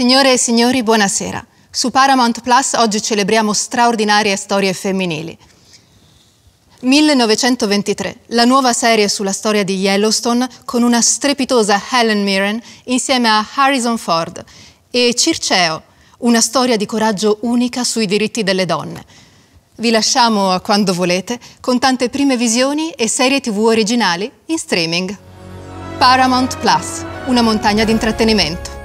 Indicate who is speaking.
Speaker 1: Signore e signori, buonasera. Su Paramount Plus oggi celebriamo straordinarie storie femminili. 1923, la nuova serie sulla storia di Yellowstone con una strepitosa Helen Mirren insieme a Harrison Ford e Circeo, una storia di coraggio unica sui diritti delle donne. Vi lasciamo a quando volete con tante prime visioni e serie tv originali in streaming. Paramount Plus, una montagna di intrattenimento.